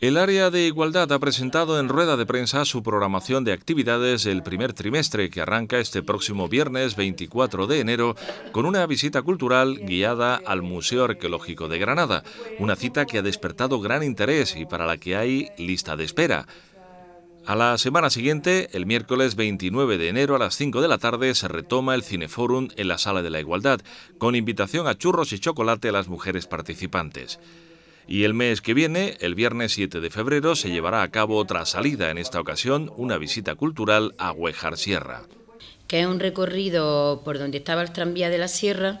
El área de igualdad ha presentado en rueda de prensa su programación de actividades del primer trimestre que arranca este próximo viernes 24 de enero con una visita cultural guiada al Museo Arqueológico de Granada, una cita que ha despertado gran interés y para la que hay lista de espera. A la semana siguiente, el miércoles 29 de enero a las 5 de la tarde, se retoma el Cineforum en la Sala de la Igualdad, con invitación a churros y chocolate a las mujeres participantes. Y el mes que viene, el viernes 7 de febrero, se llevará a cabo otra salida, en esta ocasión una visita cultural a Huejar Sierra. Que es un recorrido por donde estaba el tranvía de la sierra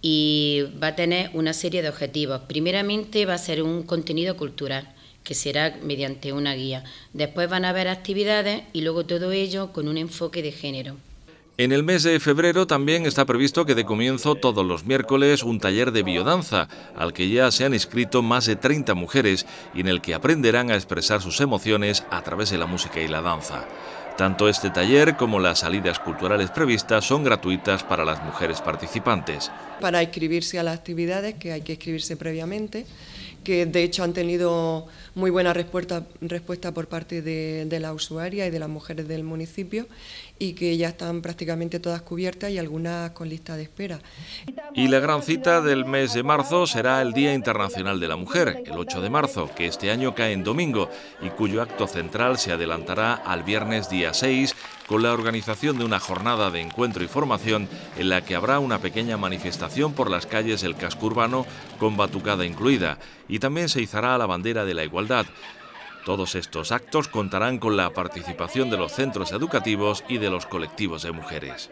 y va a tener una serie de objetivos. Primeramente va a ser un contenido cultural que será mediante una guía. Después van a haber actividades y luego todo ello con un enfoque de género. En el mes de febrero también está previsto que de comienzo todos los miércoles un taller de biodanza, al que ya se han inscrito más de 30 mujeres y en el que aprenderán a expresar sus emociones a través de la música y la danza. Tanto este taller como las salidas culturales previstas son gratuitas para las mujeres participantes. Para inscribirse a las actividades, que hay que inscribirse previamente, que de hecho han tenido muy buena respuesta, por parte de, de la usuaria y de las mujeres del municipio y que ya están prácticamente todas cubiertas y algunas con lista de espera. Y la gran cita del mes de marzo será el Día Internacional de la Mujer, el 8 de marzo, que este año cae en domingo y cuyo acto central se adelantará al viernes día 6 con la organización de una jornada de encuentro y formación en la que habrá una pequeña manifestación por las calles del casco urbano con batucada incluida y también se izará la bandera de la igualdad. Todos estos actos contarán con la participación de los centros educativos y de los colectivos de mujeres.